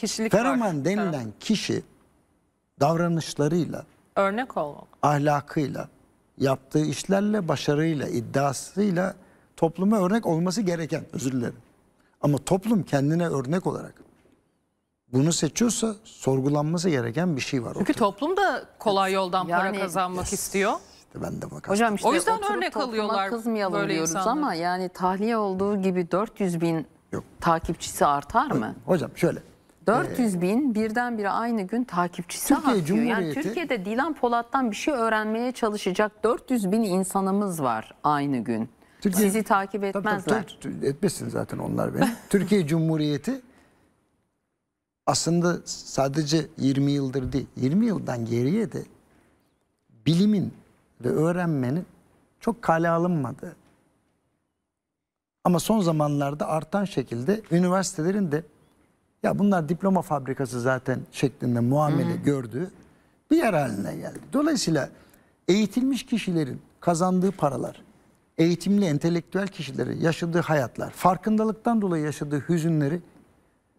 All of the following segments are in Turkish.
Kişilik Fenomen var. denilen Fenomen. kişi davranışlarıyla, örnek olmak, ahlakıyla, yaptığı işlerle, başarıyla, iddiasıyla topluma örnek olması gereken, özür dilerim. Ama toplum kendine örnek olarak bunu seçiyorsa sorgulanması gereken bir şey var. Çünkü ortada. toplum da kolay yoldan yani, para kazanmak yes. istiyor. İşte ben de bak. Hocam işte o yüzden örnek alıyorlar kızmayalım böyle diyoruz insanlar. ama yani tahliye olduğu gibi 400 bin Yok. takipçisi artar mı? Hocam şöyle 400 ee, bin birdenbire aynı gün takipçisi Türkiye artıyor. Cumhuriyeti... Yani Türkiye'de Dilan Polat'tan bir şey öğrenmeye çalışacak 400 bin insanımız var aynı gün. Türkiye, Sizi takip etmezler. Tabii, tabii, etmesin zaten onlar beni. Türkiye Cumhuriyeti aslında sadece 20 yıldır değil, 20 yıldan geriye de bilimin ve öğrenmenin çok kale alınmadı. Ama son zamanlarda artan şekilde üniversitelerin de ya bunlar diploma fabrikası zaten şeklinde muamele hı gördü. Bir yer haline geldi. Dolayısıyla eğitilmiş kişilerin kazandığı paralar, eğitimli entelektüel kişilerin yaşadığı hayatlar, farkındalıktan dolayı yaşadığı hüzünleri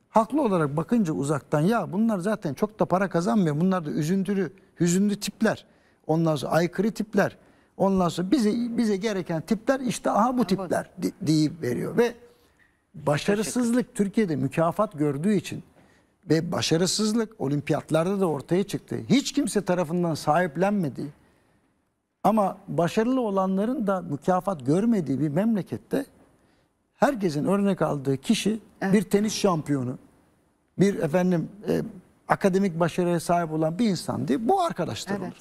haklı olarak bakınca uzaktan ya bunlar zaten çok da para kazanmıyor. Bunlar da üzüntülü, hüzünlü tipler. Ondan sonra aykırı tipler. Ondan sonra bize bize gereken tipler işte aha bu tipler deyip veriyor ve Başarısızlık Türkiye'de mükafat gördüğü için ve başarısızlık olimpiyatlarda da ortaya çıktı. Hiç kimse tarafından sahiplenmedi. ama başarılı olanların da mükafat görmediği bir memlekette herkesin örnek aldığı kişi bir tenis şampiyonu, bir efendim e, akademik başarıya sahip olan bir insan diye bu arkadaşlar evet. olur.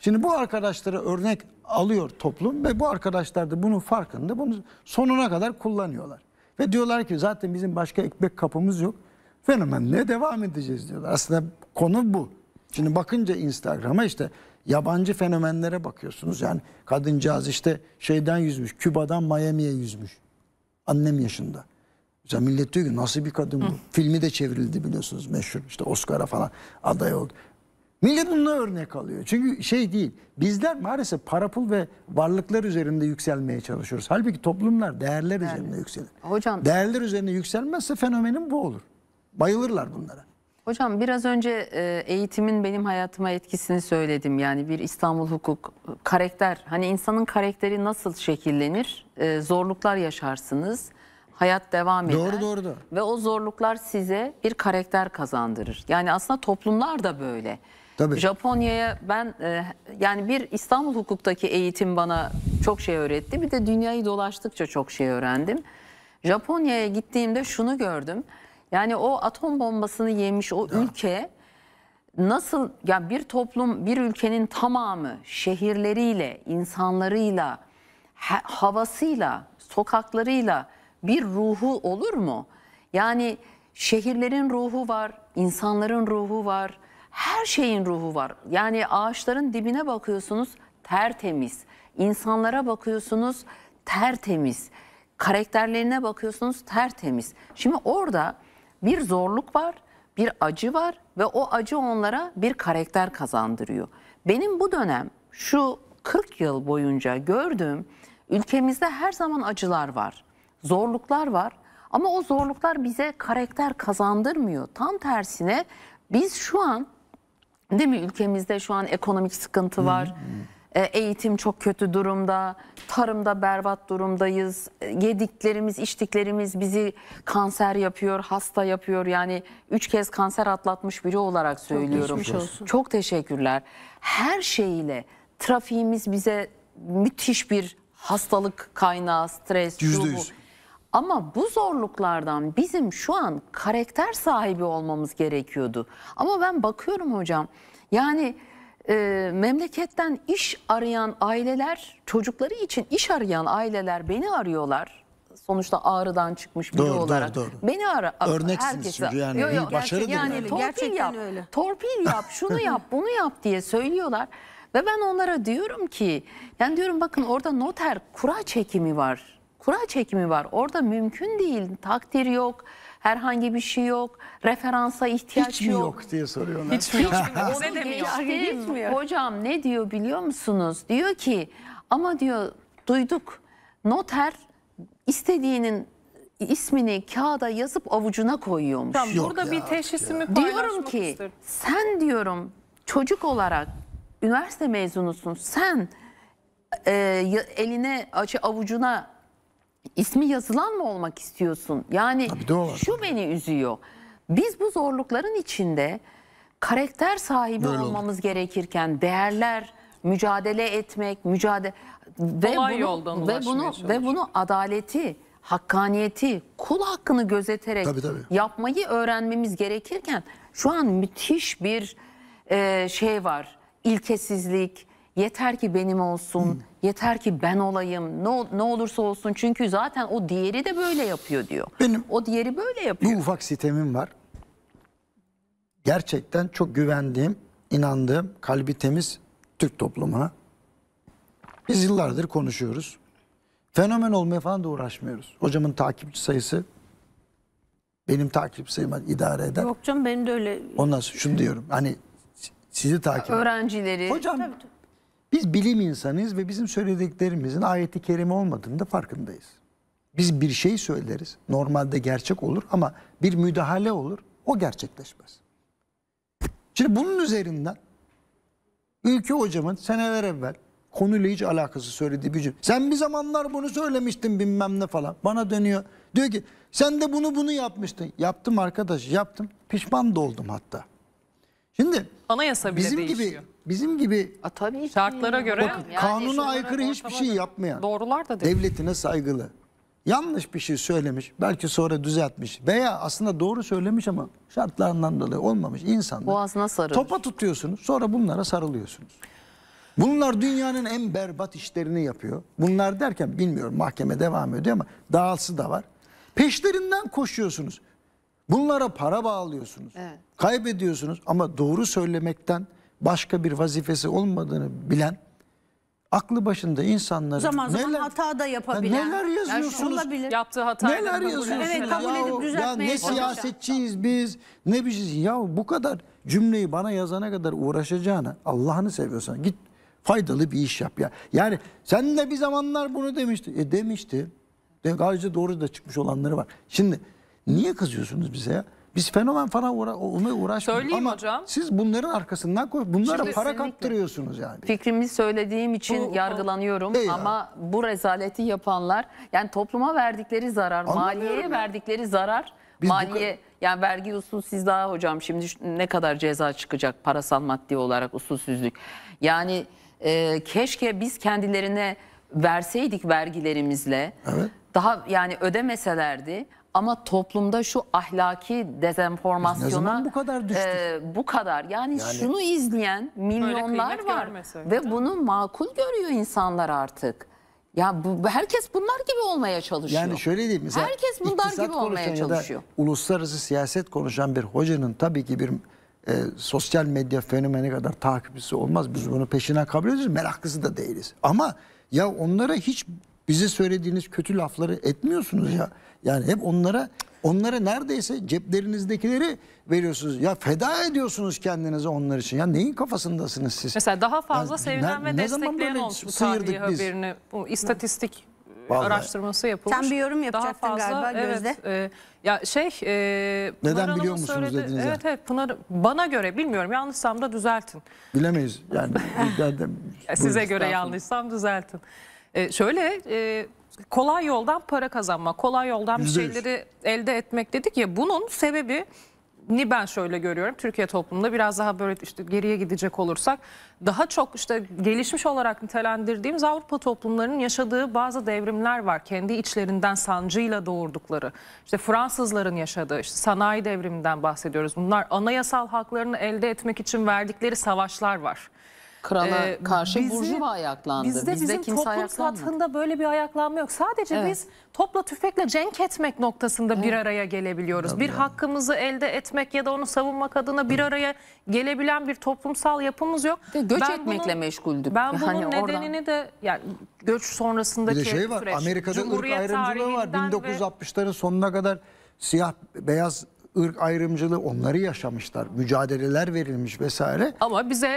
Şimdi bu arkadaşlara örnek alıyor toplum ve bu arkadaşlar da bunun farkında bunu sonuna kadar kullanıyorlar. Ve diyorlar ki zaten bizim başka ekmek kapımız yok. Fenomenle devam edeceğiz diyorlar. Aslında konu bu. Şimdi bakınca Instagram'a işte yabancı fenomenlere bakıyorsunuz. Yani kadıncağız işte şeyden yüzmüş. Küba'dan Miami'ye yüzmüş. Annem yaşında. Mesela millet diyor ki nasıl bir kadın bu? Hı. Filmi de çevrildi biliyorsunuz meşhur. İşte Oscar'a falan aday oldu. Millet bununla örnek alıyor. Çünkü şey değil. Bizler maalesef para pul ve varlıklar üzerinde yükselmeye çalışıyoruz. Halbuki toplumlar değerler yani. üzerinde yükselir. Hocam değerler üzerine yükselmezse fenomenin bu olur. Bayılırlar bunlara. Hocam biraz önce e, eğitimin benim hayatıma etkisini söyledim. Yani bir İstanbul hukuk karakter. Hani insanın karakteri nasıl şekillenir? E, zorluklar yaşarsınız. Hayat devam eder. Doğru doğru. doğru. Ve o zorluklar size bir karakter kazandırır. Yani aslında toplumlar da böyle. Tabii. Japonya'ya ben e, yani bir İstanbul hukuktaki eğitim bana çok şey öğretti. Bir de dünyayı dolaştıkça çok şey öğrendim. Japonya'ya gittiğimde şunu gördüm. Yani o atom bombasını yemiş o ya. ülke nasıl yani bir toplum bir ülkenin tamamı şehirleriyle, insanlarıyla, havasıyla, sokaklarıyla bir ruhu olur mu? Yani şehirlerin ruhu var, insanların ruhu var, her şeyin ruhu var. Yani ağaçların dibine bakıyorsunuz tertemiz. İnsanlara bakıyorsunuz tertemiz. Karakterlerine bakıyorsunuz tertemiz. Şimdi orada bir zorluk var, bir acı var ve o acı onlara bir karakter kazandırıyor. Benim bu dönem şu 40 yıl boyunca gördüğüm ülkemizde her zaman acılar var. Zorluklar var ama o zorluklar bize karakter kazandırmıyor. Tam tersine biz şu an Değil mi? Ülkemizde şu an ekonomik sıkıntı var. Hı hı. E, eğitim çok kötü durumda, tarımda berbat durumdayız. E, yediklerimiz, içtiklerimiz bizi kanser yapıyor, hasta yapıyor. Yani üç kez kanser atlatmış biri olarak söylüyorum. Çok, olsun. çok teşekkürler. Her şeyle trafiğimiz bize müthiş bir hastalık kaynağı, stres, %100. Ruhu. Ama bu zorluklardan bizim şu an karakter sahibi olmamız gerekiyordu. Ama ben bakıyorum hocam yani e, memleketten iş arayan aileler çocukları için iş arayan aileler beni arıyorlar. Sonuçta ağrıdan çıkmış biri doğru, olarak. Doğru, doğru. Beni ara. Örneksiniz herkese, çünkü yani. Yo, yo, başarıdır yani. yani. Torpil gerçekten yap, öyle. torpil yap, şunu yap, bunu yap diye söylüyorlar. Ve ben onlara diyorum ki, yani diyorum bakın orada noter kura çekimi var kura çekimi var. Orada mümkün değil. Takdir yok. Herhangi bir şey yok. Referansa ihtiyaç Hiç mi yok. yok diye soruyorlar. Hiç mi yok? ne demiyor? Hocam ne diyor biliyor musunuz? Diyor ki ama diyor duyduk noter istediğinin ismini kağıda yazıp avucuna koyuyormuş. Tamam, Yok burada bir teşhisimi Diyorum ki isterim. sen diyorum çocuk olarak üniversite mezunusun sen e, eline avucuna ismi yazılan mı olmak istiyorsun? Yani şu beni üzüyor. Biz bu zorlukların içinde karakter sahibi Böyle olmamız olur. gerekirken değerler, mücadele etmek, mücadele ve Kolay bunu ve bunu çalışır. ve bunu adaleti, hakkaniyeti, kul hakkını gözeterek tabii, tabii. yapmayı öğrenmemiz gerekirken şu an müthiş bir e, şey var. İlkesizlik, yeter ki benim olsun, hmm. yeter ki ben olayım, ne, ne olursa olsun. Çünkü zaten o diğeri de böyle yapıyor diyor. Benim o diğeri böyle yapıyor. Bu ufak sitemim var. Gerçekten çok güvendiğim, inandığım, kalbi temiz Türk toplumuna. Biz yıllardır konuşuyoruz. Fenomen olmaya falan da uğraşmıyoruz. Hocamın takipçi sayısı benim takip sayıma idare eder. Yok canım benim de öyle. Ondan sonra şunu diyorum hani sizi takip Öğrencileri. Hocam tabii, tabii. Biz bilim insanıyız ve bizim söylediklerimizin ayeti kerime olmadığını da farkındayız. Biz bir şey söyleriz. Normalde gerçek olur ama bir müdahale olur. O gerçekleşmez. Şimdi bunun üzerinden Ülke hocamın seneler evvel konuyla hiç alakası söylediği bir cümle. Sen bir zamanlar bunu söylemiştin bilmem ne falan. Bana dönüyor. Diyor ki sen de bunu bunu yapmıştın. Yaptım arkadaş yaptım. Pişman da oldum hatta. Şimdi Anayasa bile bizim değişiyor. gibi bizim gibi A, tabii şartlara göre bakın, yani kanuna aykırı hiçbir şey yapmayan doğrular da değil. devletine saygılı yanlış bir şey söylemiş belki sonra düzeltmiş veya aslında doğru söylemiş ama şartlarından dolayı olmamış insanlar boğazına sarılır. Topa tutuyorsunuz sonra bunlara sarılıyorsunuz. Bunlar dünyanın en berbat işlerini yapıyor. Bunlar derken bilmiyorum mahkeme devam ediyor ama dağılsı da var. Peşlerinden koşuyorsunuz. Bunlara para bağlıyorsunuz. Evet. Kaybediyorsunuz ama doğru söylemekten başka bir vazifesi olmadığını bilen aklı başında insanların zaman zaman neler, hata da yapabilen. Ya neler yazıyorsunuz? Yani olabilir. Yaptığı hata. Neler yazıyorsunuz? Evet, kabul edip düzeltmeye ya ne siyasetçiyiz biz, ne biziz Ya bu kadar cümleyi bana yazana kadar uğraşacağını, Allah'ını seviyorsan git faydalı bir iş yap ya. Yani sen de bir zamanlar bunu demişti. E demişti. De, ayrıca doğru da çıkmış olanları var. Şimdi Niye kızıyorsunuz bize ya? Biz fenomen falan uğra olmaya uğraşmıyoruz. Söyleyeyim ama hocam. siz bunların arkasından koy, bunlara Şimdi para kesinlikle. kaptırıyorsunuz yani. Fikrimi söylediğim için bu, yargılanıyorum değil ama ya. bu rezaleti yapanlar yani topluma verdikleri zarar, maliyeye verdikleri zarar, Biz maliye yani vergi usulsüz daha hocam şimdi ne kadar ceza çıkacak parasal maddi olarak usulsüzlük. Yani e, keşke biz kendilerine verseydik vergilerimizle. Evet. Daha yani ödemeselerdi ama toplumda şu ahlaki dezenformasyona bu kadar e, düştük? e, bu kadar. Yani, yani şunu izleyen milyonlar var görmesi, ve bunu makul görüyor insanlar artık. Ya bu, herkes bunlar gibi olmaya çalışıyor. Yani şöyle diyeyim mesela herkes bunlar gibi olmaya çalışıyor. uluslararası siyaset konuşan bir hocanın tabii ki bir e, sosyal medya fenomeni kadar takipçisi olmaz. Biz bunu peşine kabul ediyoruz. Meraklısı da değiliz. Ama ya onlara hiç bize söylediğiniz kötü lafları etmiyorsunuz ya. Yani hep onlara onlara neredeyse cepleriniizdekileri veriyorsunuz. Ya feda ediyorsunuz kendinizi onlar için. Ya neyin kafasındasınız siz? Mesela daha fazla yani, sevilen ne, ve ne destekleyen olmuş bu tarihi haberini. Bu istatistik e, Vallahi. araştırması yapılmış. Sen bir yorum yapacaktın Daha fazla, galiba evet, Gözde. E, ya şey e, Neden biliyor musunuz söyledi, dediğinize? Evet evet Pınar bana göre bilmiyorum yanlışsam da düzeltin. Bilemeyiz yani. yani Size göre yanlışsam düzeltin. E, şöyle e, kolay yoldan para kazanma, kolay yoldan bir şeyleri elde etmek dedik ya bunun sebebi ni ben şöyle görüyorum. Türkiye toplumunda biraz daha böyle işte geriye gidecek olursak daha çok işte gelişmiş olarak nitelendirdiğimiz Avrupa toplumlarının yaşadığı bazı devrimler var. Kendi içlerinden sancıyla doğurdukları. işte Fransızların yaşadığı işte sanayi devriminden bahsediyoruz. Bunlar anayasal haklarını elde etmek için verdikleri savaşlar var. Krala ee, karşı bizi, burjuva ayaklandı. Bizde, bizde bizim kimse toplum satında böyle bir ayaklanma yok. Sadece evet. biz topla tüfekle cenk etmek noktasında evet. bir araya gelebiliyoruz. Tabii bir yani. hakkımızı elde etmek ya da onu savunmak adına bir araya gelebilen bir toplumsal yapımız yok. De, göç ben etmekle bunun, meşguldük. Ben bunun yani nedenini oradan... de yani göç sonrasındaki bir şey var, süreç. Amerika'da ırk ayrımcılığı var. 1960'ların ve... sonuna kadar siyah beyaz ırk ayrımcılığı onları yaşamışlar. Mücadeleler verilmiş vesaire. Ama bize...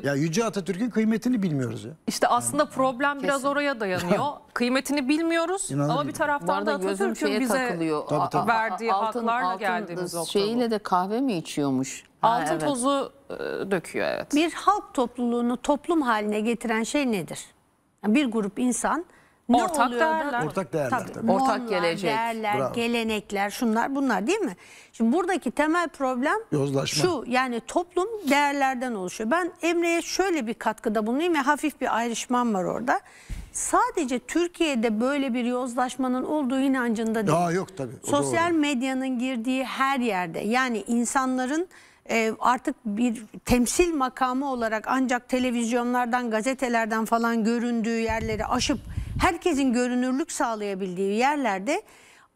E, ya Yüce Atatürk'ün kıymetini bilmiyoruz ya. İşte aslında yani, problem kesin. biraz oraya dayanıyor. kıymetini bilmiyoruz İnanın ama bir taraftan da Atatürk'ün bize takılıyor. Tabii, tabii. verdiği altın, haklarla altın geldiğimiz nokta Şeyle de kahve mi içiyormuş? Altın evet. tozu e, döküyor evet. Bir halk topluluğunu toplum haline getiren şey nedir? bir grup insan ne Ortak değerler. Ortak değerler tabii. Ortak Normlar, gelecek. değerler, Bravo. gelenekler, şunlar bunlar değil mi? Şimdi buradaki temel problem Yozlaşma. şu yani toplum değerlerden oluşuyor. Ben Emre'ye şöyle bir katkıda bulunayım ve hafif bir ayrışmam var orada. Sadece Türkiye'de böyle bir yozlaşmanın olduğu inancında değil. Daha yok tabii, o Sosyal doğru. medyanın girdiği her yerde yani insanların e, artık bir temsil makamı olarak ancak televizyonlardan, gazetelerden falan göründüğü yerleri aşıp herkesin görünürlük sağlayabildiği yerlerde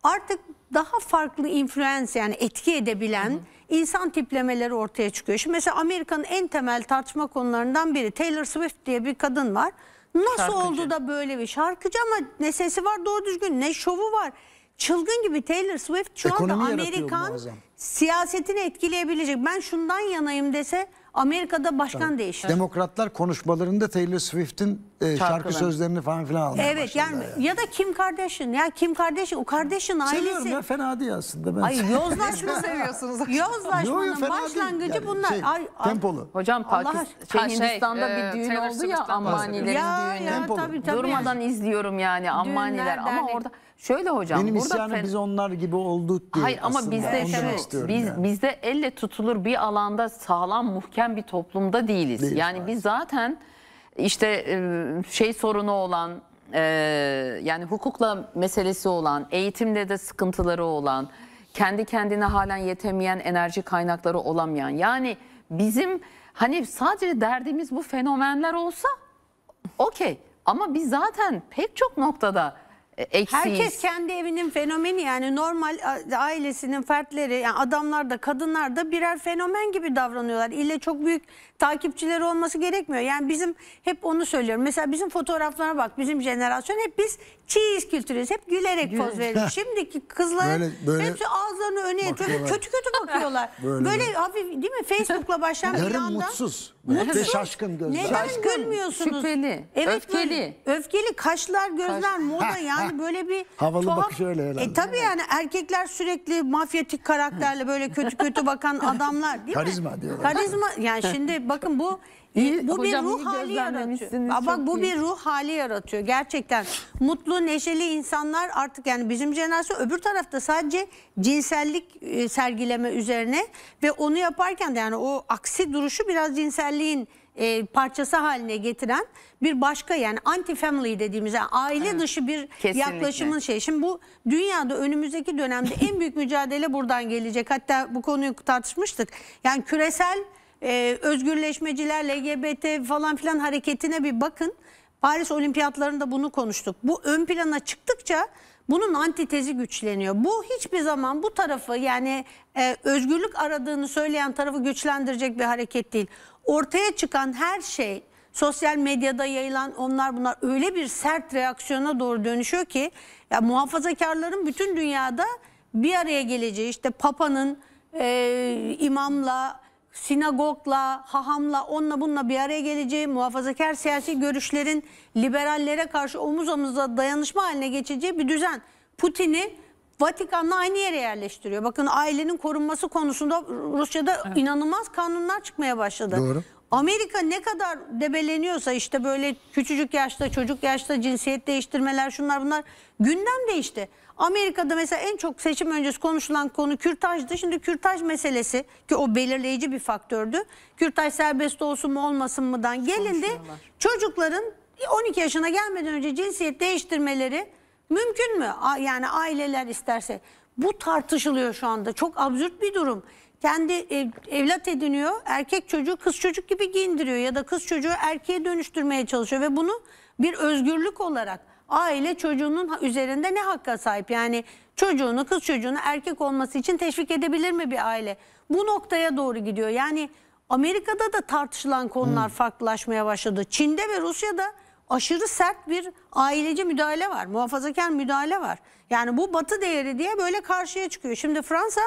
artık daha farklı influence yani etki edebilen hı hı. insan tiplemeleri ortaya çıkıyor. Şimdi mesela Amerika'nın en temel tartışma konularından biri Taylor Swift diye bir kadın var. Nasıl şarkıcı. oldu da böyle bir şarkıcı ama ne sesi var doğru düzgün ne şovu var. Çılgın gibi Taylor Swift şu Ekonomi anda Amerikan siyasetini etkileyebilecek. Ben şundan yanayım dese Amerika'da başkan Tabii. değişti. Demokratlar konuşmalarında Taylor Swift'in e, şarkı sözlerini falan filan almaya Evet yani başladılar ya. da Kim Kardashian ya Kim Kardashian o Kardashian Seviyorum ailesi. ya fena değil aslında ben. Ay yozlaşma seviyorsunuz. Yo, yo, başlangıcı Yani bunlar. şey, Ay, ay, tempolu. Hocam Allah Pakistan, şey, Hindistan'da e, bir düğün oldu ya Swift'ten düğünü. ya ya tabii tabii. Durmadan izliyorum yani Ammaniler ama orada Şöyle hocam. Benim isyanım fen... biz onlar gibi olduk diye Hayır ama bizde şu, biz, yani. bizde elle tutulur bir alanda sağlam muhkem bir toplumda değiliz. değiliz yani biz zaten işte e, şey sorunu olan e, yani hukukla meselesi olan eğitimde de sıkıntıları olan kendi kendine halen yetemeyen enerji kaynakları olamayan yani bizim hani sadece derdimiz bu fenomenler olsa okey ama biz zaten pek çok noktada eksiyiz. Herkes kendi evinin fenomeni yani normal ailesinin fertleri yani adamlar da kadınlar da birer fenomen gibi davranıyorlar. İlle çok büyük takipçileri olması gerekmiyor. Yani bizim hep onu söylüyorum. Mesela bizim fotoğraflara bak bizim jenerasyon hep biz cheese kültürüyüz. Hep gülerek poz veriyoruz. Şimdiki kızlar böyle, böyle hepsi ağızlarını öne atıyor. Kötü kötü bakıyorlar. böyle, böyle hafif değil mi? Facebook'la başlayan bir anda. mutsuz. Mutsuz. şaşkın gözler. Neden şaşkın, gülmüyorsunuz? Şüpheli. Evet, öfkeli. öfkeli kaşlar gözler Kaş. moda yani böyle bir Havalı tuhaf. bakış öyle herhalde. E tabii yani erkekler sürekli mafyatik karakterle böyle kötü kötü bakan adamlar değil Karizma mi? Karizma diyorlar. Karizma yani şimdi bakın bu İyi, bu hocam, bir ruh hali gözlemlemişsiniz. yaratıyor. Aa, Bak bu iyi. bir ruh hali yaratıyor gerçekten. Mutlu, neşeli insanlar artık yani bizim jenerasyon öbür tarafta sadece cinsellik e, sergileme üzerine ve onu yaparken de yani o aksi duruşu biraz cinselliğin e, parçası haline getiren bir başka yani anti family dediğimiz yani aile dışı bir Kesinlikle. yaklaşımın şey. Şimdi bu dünyada önümüzdeki dönemde en büyük mücadele buradan gelecek. Hatta bu konuyu tartışmıştık. Yani küresel e, özgürleşmeciler, LGBT falan filan hareketine bir bakın. Paris olimpiyatlarında bunu konuştuk. Bu ön plana çıktıkça bunun antitezi güçleniyor. Bu hiçbir zaman bu tarafı yani e, özgürlük aradığını söyleyen tarafı güçlendirecek bir hareket değil. Ortaya çıkan her şey sosyal medyada yayılan onlar bunlar öyle bir sert reaksiyona doğru dönüşüyor ki ya muhafazakarların bütün dünyada bir araya geleceği işte Papa'nın e, imamla sinagogla, hahamla, onunla bununla bir araya geleceği, muhafazakar siyasi görüşlerin liberallere karşı omuz omuza dayanışma haline geçeceği bir düzen. Putin'i Vatikan'la aynı yere yerleştiriyor. Bakın ailenin korunması konusunda Rusya'da evet. inanılmaz kanunlar çıkmaya başladı. Doğru. Amerika ne kadar debeleniyorsa işte böyle küçücük yaşta, çocuk yaşta cinsiyet değiştirmeler şunlar bunlar gündem değişti. Amerika'da mesela en çok seçim öncesi konuşulan konu kürtajdı. Şimdi kürtaj meselesi ki o belirleyici bir faktördü. Kürtaj serbest olsun mu olmasın mıdan gelindi. Çocukların 12 yaşına gelmeden önce cinsiyet değiştirmeleri mümkün mü? Yani aileler isterse. Bu tartışılıyor şu anda. Çok absürt bir durum. Kendi ev, evlat ediniyor. Erkek çocuğu kız çocuk gibi giyindiriyor ya da kız çocuğu erkeğe dönüştürmeye çalışıyor ve bunu bir özgürlük olarak aile çocuğunun üzerinde ne hakka sahip? Yani çocuğunu, kız çocuğunu erkek olması için teşvik edebilir mi bir aile? Bu noktaya doğru gidiyor. Yani Amerika'da da tartışılan konular hmm. farklılaşmaya başladı. Çin'de ve Rusya'da aşırı sert bir aileci müdahale var. Muhafazakar müdahale var. Yani bu batı değeri diye böyle karşıya çıkıyor. Şimdi Fransa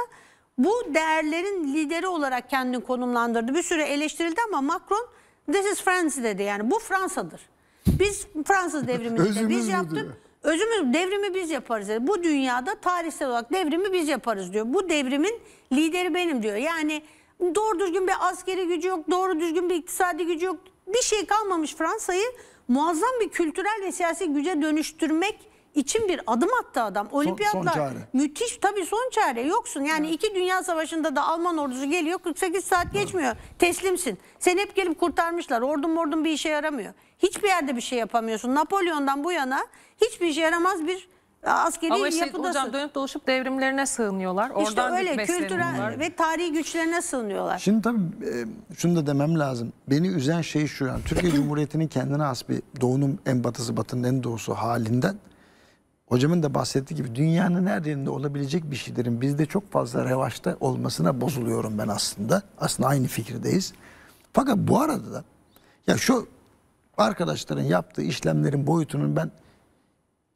bu değerlerin lideri olarak kendini konumlandırdı. Bir süre eleştirildi ama Macron this is France dedi. Yani bu Fransa'dır. Biz Fransız devrimini biz yaptık. Özümüz devrimi biz yaparız. Dedi. Bu dünyada tarihsel olarak devrimi biz yaparız diyor. Bu devrimin lideri benim diyor. Yani doğru düzgün bir askeri gücü yok, doğru düzgün bir iktisadi gücü yok. Bir şey kalmamış Fransa'yı muazzam bir kültürel ve siyasi güce dönüştürmek için bir adım attı adam. Olimpiyatlar son, son çare. müthiş tabii son çare yoksun. Yani evet. iki dünya savaşında da Alman ordusu geliyor 48 saat geçmiyor. Evet. Teslimsin. Sen hep gelip kurtarmışlar. Ordun mordun bir işe yaramıyor. Hiçbir yerde bir şey yapamıyorsun. Napolyon'dan bu yana hiçbir işe yaramaz bir e, askeri Ama işte yapıdasın. hocam dönüp dolaşıp devrimlerine sığınıyorlar. Oradan öyle kültürel ve tarihi güçlerine sığınıyorlar. Şimdi tabii e, şunu da demem lazım. Beni üzen şey şu yani Türkiye Cumhuriyeti'nin kendine has bir doğunun en batısı batının en doğusu halinden hocamın da bahsettiği gibi dünyanın her yerinde olabilecek bir şeylerin bizde çok fazla revaçta olmasına bozuluyorum ben aslında. Aslında aynı fikirdeyiz. Fakat bu arada da ya şu arkadaşların yaptığı işlemlerin boyutunun ben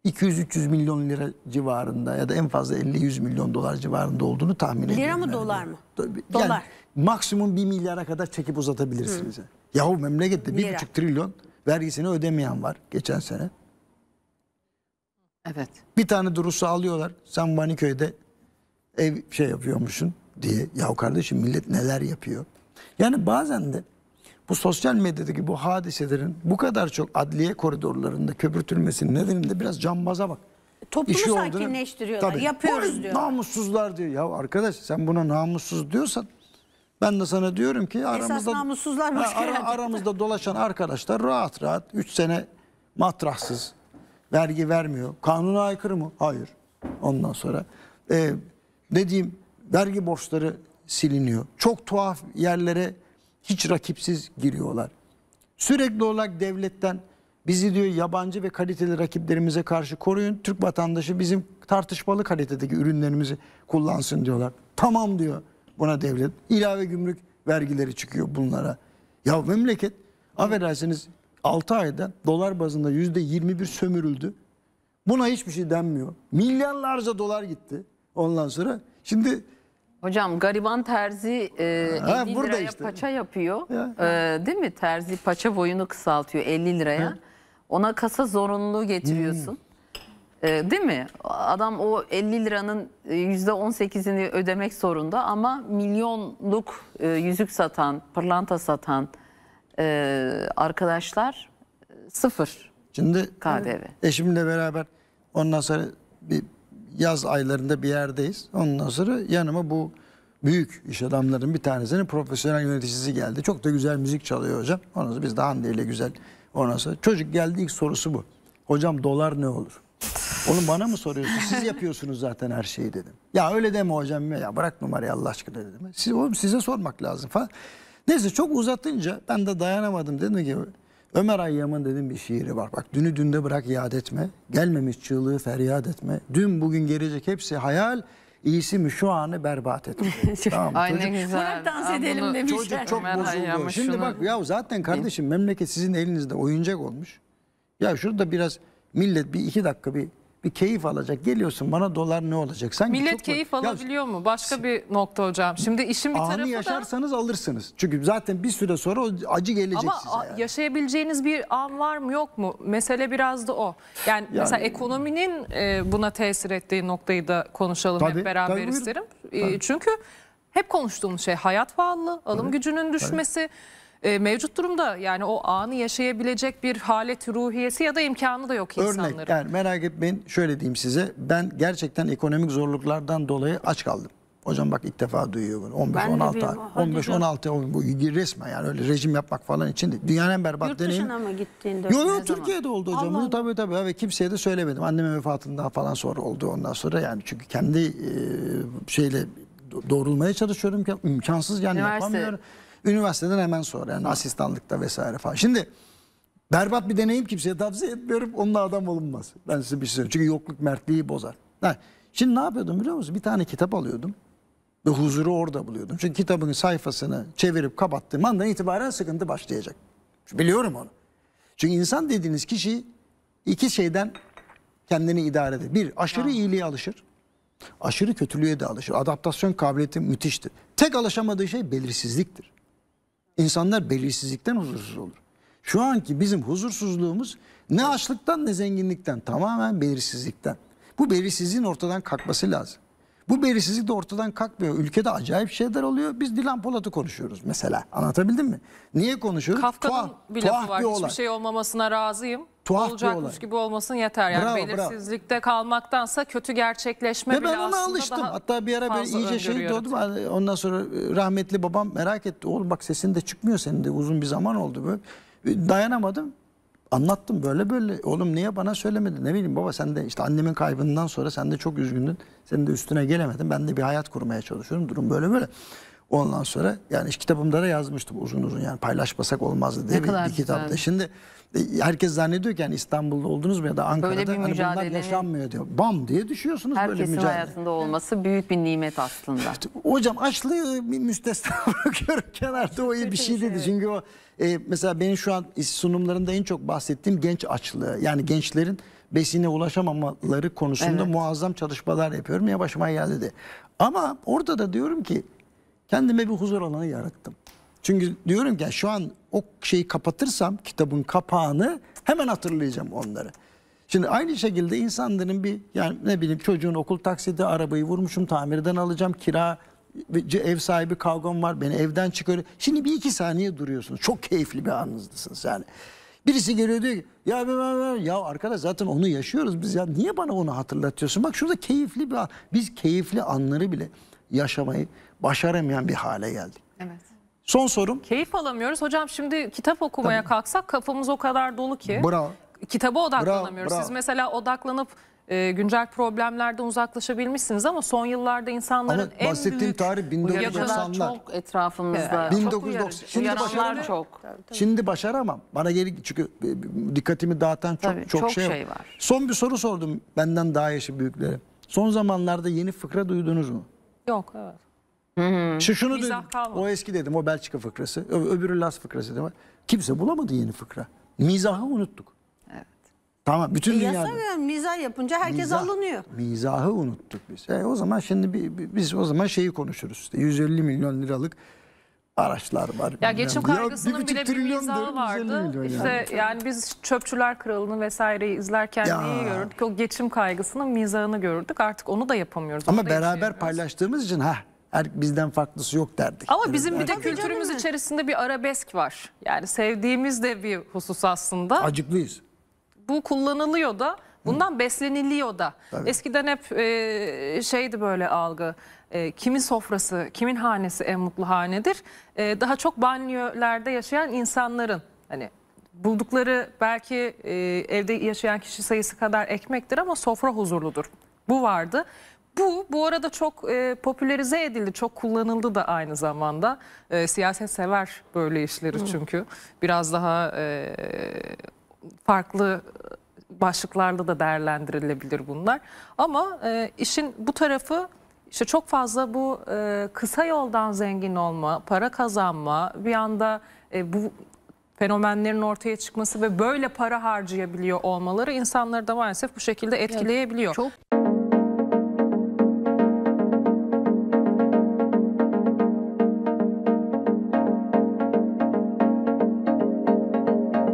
200-300 milyon lira civarında ya da en fazla 50-100 milyon dolar civarında olduğunu tahmin lira ediyorum. Lira mı dolar mı? Yani dolar. maksimum 1 milyara kadar çekip uzatabilirsiniz. Hı. Yahu memlekette 1,5 trilyon vergisini ödemeyen var geçen sene. Evet. Bir tane durusu alıyorlar. Sen Vaniköy'de ev şey yapıyormuşsun diye. Yahu kardeşim millet neler yapıyor. Yani bazen de bu sosyal medyadaki bu hadiselerin bu kadar çok adliye koridorlarında köpürtülmesinin nedeni de biraz cambaza bak. Toplumu İşi sakinleştiriyorlar. Tabii. Yapıyoruz diyor. Namussuzlar diyor. Ya arkadaş sen buna namussuz diyorsan ben de sana diyorum ki aramızda Esas namussuzlar başka ara, aramızda dolaşan arkadaşlar rahat rahat 3 sene matrahsız vergi vermiyor. Kanuna aykırı mı? Hayır. Ondan sonra e, dediğim vergi borçları siliniyor. Çok tuhaf yerlere hiç rakipsiz giriyorlar. Sürekli olarak devletten bizi diyor yabancı ve kaliteli rakiplerimize karşı koruyun. Türk vatandaşı bizim tartışmalı kalitedeki ürünlerimizi kullansın diyorlar. Tamam diyor buna devlet. İlave gümrük vergileri çıkıyor bunlara. Ya memleket affedersiniz 6 ayda dolar bazında %21 sömürüldü. Buna hiçbir şey denmiyor. Milyarlarca dolar gitti ondan sonra. Şimdi Hocam gariban terzi e, ha, 50 burada liraya işte. paça yapıyor. Ya. E, değil mi? Terzi paça boyunu kısaltıyor 50 liraya. Hı. Ona kasa zorunluluğu hmm. getiriyorsun. Hmm. E, değil mi? Adam o 50 liranın %18'ini e, ödemek zorunda ama milyonluk e, yüzük satan, pırlanta satan e, arkadaşlar e, sıfır Şimdi KDV. Eşimle beraber ondan sonra bir yaz aylarında bir yerdeyiz. Ondan sonra yanıma bu büyük iş adamların bir tanesinin profesyonel yöneticisi geldi. Çok da güzel müzik çalıyor hocam. Ondan sonra biz de Hande ile güzel. Ondan sonra çocuk geldi ilk sorusu bu. Hocam dolar ne olur? Oğlum bana mı soruyorsun? Siz yapıyorsunuz zaten her şeyi dedim. Ya öyle deme hocam. Ya bırak numarayı Allah aşkına dedim. Siz, oğlum size sormak lazım falan. Neyse çok uzatınca ben de dayanamadım dedim ki Ömer Hayyam'ın dedim bir şiiri var. Bak dünü dünde bırak yad etme. Gelmemiş çığlığı feryat etme. Dün bugün gelecek hepsi hayal. İyisi mi şu anı berbat etme. tamam, Ay çocuk, güzel. Bırak dans edelim demişler. Çocuk çok Ömer bozuldu. Şimdi bak ya zaten kardeşim memleket sizin elinizde oyuncak olmuş. Ya şurada biraz millet bir iki dakika bir bir keyif alacak. Geliyorsun bana dolar ne olacak? Sanki Millet çok... keyif alabiliyor ya, mu? Başka bir nokta hocam. Şimdi işin bir tarafı da... Anı yaşarsanız alırsınız. Çünkü zaten bir süre sonra o acı gelecek Ama size. Ama yani. yaşayabileceğiniz bir an var mı yok mu? Mesele biraz da o. Yani, yani mesela ekonominin e, buna tesir ettiği noktayı da konuşalım tabii, hep beraber tabii, isterim. E, buyurun. Çünkü hep konuştuğumuz şey hayat pahalı, alım evet, gücünün düşmesi... Tabii e, mevcut durumda yani o anı yaşayabilecek bir halet ruhiyesi ya da imkanı da yok Örnek, insanların. Örnek yani merak etmeyin şöyle diyeyim size ben gerçekten ekonomik zorluklardan dolayı aç kaldım. Hocam bak ilk defa duyuyor bunu. 15 ben 16 15 16 bu resmen yani öyle rejim yapmak falan için de dünyanın en berbat Yurt deneyimi. Yurt dışına mı gittiğinde? Yok yok Türkiye'de oldu hocam. Allah. Bunu tabii tabii ve kimseye de söylemedim. Annemin vefatından falan sonra oldu ondan sonra yani çünkü kendi e, şeyle doğrulmaya çalışıyorum ki imkansız yani Üniversite. yapamıyorum. Üniversiteden hemen sonra yani asistanlıkta vesaire falan. Şimdi berbat bir deneyim kimseye tavsiye etmiyorum. Onunla adam olunmaz. Ben size bir şey söyleyeyim. Çünkü yokluk mertliği bozar. Ha, şimdi ne yapıyordum biliyor musun? Bir tane kitap alıyordum. Ve huzuru orada buluyordum. Çünkü kitabın sayfasını çevirip kapattığım andan itibaren sıkıntı başlayacak. Biliyorum onu. Çünkü insan dediğiniz kişi iki şeyden kendini idare eder. Bir, aşırı iyiliğe alışır. Aşırı kötülüğe de alışır. Adaptasyon kabiliyeti müthiştir. Tek alışamadığı şey belirsizliktir. İnsanlar belirsizlikten huzursuz olur. Şu anki bizim huzursuzluğumuz ne açlıktan ne zenginlikten tamamen belirsizlikten. Bu belirsizliğin ortadan kalkması lazım. Bu belirsizlik de ortadan kalkmıyor. Ülkede acayip şeyler oluyor. Biz Dilan Polat'ı konuşuyoruz mesela. Anlatabildim mi? Niye konuşuyoruz? Kafka'nın bir tuhaf lafı var. Bir Hiçbir şey olmamasına razıyım. Tuhaf bir olay. olacakmış gibi olmasın yeter. Yani Bravo, bravo. kalmaktansa kötü gerçekleşme Ve bile ben ona alıştım. Hatta bir ara ben iyice şey yaratıyor. Hani ondan sonra e, rahmetli babam merak etti. Oğlum bak sesin de çıkmıyor senin de uzun bir zaman oldu böyle. E, dayanamadım. Anlattım böyle böyle. Oğlum niye bana söylemedi Ne bileyim baba sen de işte annemin kaybından sonra sen de çok üzgündün. Senin de üstüne gelemedin. Ben de bir hayat kurmaya çalışıyorum. Durum böyle böyle. Ondan sonra yani işte kitabımda da yazmıştım uzun uzun yani paylaşmasak olmazdı diye bir, bir kitapta. güzel. Şimdi e, herkes zannediyor ki yani İstanbul'da oldunuz mu ya da Ankara'da böyle bir hani bunlar yaşanmıyor diyor. Bam diye düşüyorsunuz böyle mücadele. Herkesin hayatında olması büyük bir nimet aslında. Evet, hocam açlığı müstesna bırakıyorum kenarda o iyi bir şey dedi. Çünkü o e, mesela benim şu an sunumlarımda en çok bahsettiğim genç açlığı. Yani gençlerin besine ulaşamamaları konusunda evet. muazzam çalışmalar yapıyorum. Ya başıma geldi de. Ama orada da diyorum ki kendime bir huzur alanı yarattım. Çünkü diyorum ki şu an o şeyi kapatırsam kitabın kapağını hemen hatırlayacağım onları. Şimdi aynı şekilde insanların bir yani ne bileyim çocuğun okul taksidi arabayı vurmuşum tamirden alacağım kira ev sahibi kavgam var beni evden çıkıyor. Şimdi bir iki saniye duruyorsunuz çok keyifli bir anınızdasınız yani. Birisi geliyor diyor ki ya, ya arkadaş zaten onu yaşıyoruz biz ya niye bana onu hatırlatıyorsun? Bak şurada keyifli bir an. Biz keyifli anları bile yaşamayı başaramayan bir hale geldik. Evet. Son sorum. Keyif alamıyoruz. Hocam şimdi kitap okumaya Tabii. kalksak kafamız o kadar dolu ki. Bravo. Kitaba odaklanamıyoruz. Bravo, Siz mesela odaklanıp e, güncel problemlerden uzaklaşabilmişsiniz ama son yıllarda insanların ama en bahsettiğim büyük tarih 1990'lar. çok etrafımızda. Evet, 1990. Şimdi başaramam. çok. Tabii, tabii. Şimdi başaramam. Bana geri çünkü e, dikkatimi dağıtan çok tabii, çok, çok şey, şey var. Son bir soru sordum benden daha yaşlı büyüklere. Son zamanlarda yeni fıkra duydunuz mu? Yok, evet. Şu şunu dedim. O eski dedim. O Belçika fıkrası. öbürü Las fıkrası dedim. Kimse bulamadı yeni fıkra. Mizahı unuttuk. Tamam bütün e, dünyada. Yasa mizah yapınca herkes mizah, alınıyor. Mizahı unuttuk biz. E, o zaman şimdi biz o zaman şeyi konuşuruz. İşte 150 milyon liralık araçlar var. Ya geçim kaygısının ya, bir bile bir mizahı vardı. İşte yani. yani biz Çöpçüler Kralı'nı vesaireyi izlerken ya. neyi gördük? O geçim kaygısının mizahını gördük. Artık onu da yapamıyoruz. Ama şey beraber paylaştığımız için ha er, bizden farklısı yok derdik. Ama bizim bir de kültürümüz mi? içerisinde bir arabesk var. Yani sevdiğimiz de bir husus aslında. Acıklıyız. Bu kullanılıyor da Bundan Hı. besleniliyor da. Tabii. Eskiden hep e, şeydi böyle algı. E, kimin sofrası, kimin hanesi en mutlu hanedir? E, daha çok banyolarda yaşayan insanların hani buldukları belki e, evde yaşayan kişi sayısı kadar ekmektir ama sofra huzurludur. Bu vardı. Bu bu arada çok e, popülerize edildi, çok kullanıldı da aynı zamanda. E, siyaset sever böyle işleri çünkü. Biraz daha e, farklı başlıklarda da değerlendirilebilir bunlar. Ama e, işin bu tarafı işte çok fazla bu e, kısa yoldan zengin olma, para kazanma, bir anda e, bu fenomenlerin ortaya çıkması ve böyle para harcayabiliyor olmaları insanları da maalesef bu şekilde etkileyebiliyor. Evet, çok